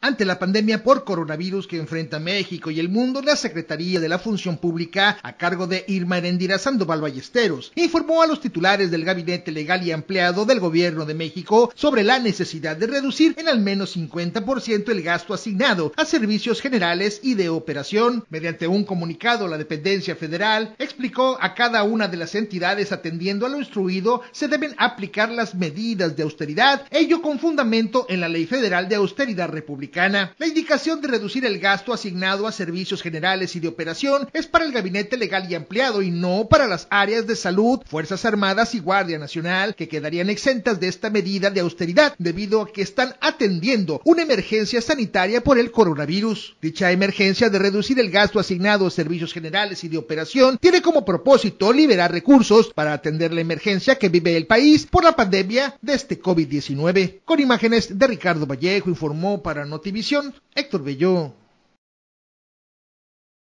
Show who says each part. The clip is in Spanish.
Speaker 1: Ante la pandemia por coronavirus que enfrenta México y el mundo, la Secretaría de la Función Pública, a cargo de Irma Herendira Sandoval Ballesteros, informó a los titulares del Gabinete Legal y empleado del Gobierno de México sobre la necesidad de reducir en al menos 50% el gasto asignado a servicios generales y de operación. Mediante un comunicado, la dependencia federal explicó a cada una de las entidades atendiendo a lo instruido se deben aplicar las medidas de austeridad, ello con fundamento en la Ley Federal de Austeridad Republicana la indicación de reducir el gasto asignado a servicios generales y de operación es para el gabinete legal y ampliado y no para las áreas de salud, Fuerzas Armadas y Guardia Nacional, que quedarían exentas de esta medida de austeridad debido a que están atendiendo una emergencia sanitaria por el coronavirus. Dicha emergencia de reducir el gasto asignado a servicios generales y de operación tiene como propósito liberar recursos para atender la emergencia que vive el país por la pandemia de este COVID-19. Con imágenes de Ricardo Vallejo informó para no Notivisión, Héctor Bello.